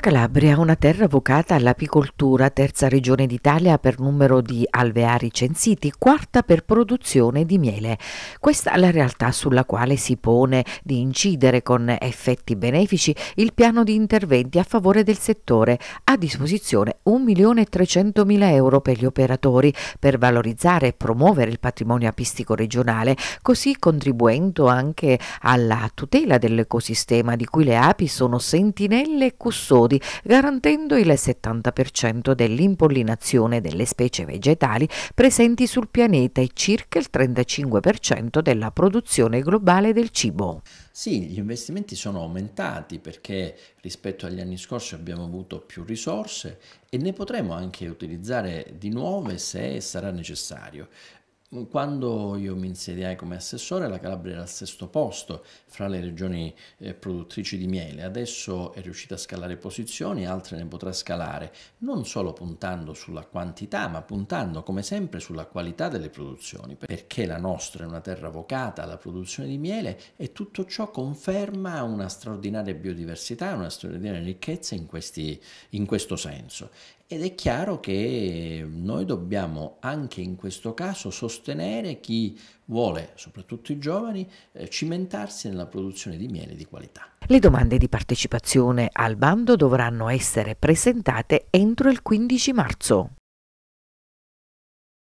Calabria, una terra vocata all'apicoltura, terza regione d'Italia per numero di alveari censiti, quarta per produzione di miele. Questa è la realtà sulla quale si pone di incidere con effetti benefici il piano di interventi a favore del settore. A disposizione 1.300.000 euro per gli operatori per valorizzare e promuovere il patrimonio apistico regionale, così contribuendo anche alla tutela dell'ecosistema di cui le api sono sentinelle e custodi modi, garantendo il 70% dell'impollinazione delle specie vegetali presenti sul pianeta e circa il 35% della produzione globale del cibo. Sì, gli investimenti sono aumentati perché rispetto agli anni scorsi abbiamo avuto più risorse e ne potremo anche utilizzare di nuove se sarà necessario. Quando io mi insediai come assessore la Calabria era al sesto posto fra le regioni eh, produttrici di miele, adesso è riuscita a scalare posizioni, altre ne potrà scalare, non solo puntando sulla quantità ma puntando come sempre sulla qualità delle produzioni, perché la nostra è una terra vocata alla produzione di miele e tutto ciò conferma una straordinaria biodiversità, una straordinaria ricchezza in, questi, in questo senso. Ed è chiaro che noi dobbiamo anche in questo caso sostenere sostenere chi vuole, soprattutto i giovani, eh, cimentarsi nella produzione di miele di qualità. Le domande di partecipazione al bando dovranno essere presentate entro il 15 marzo.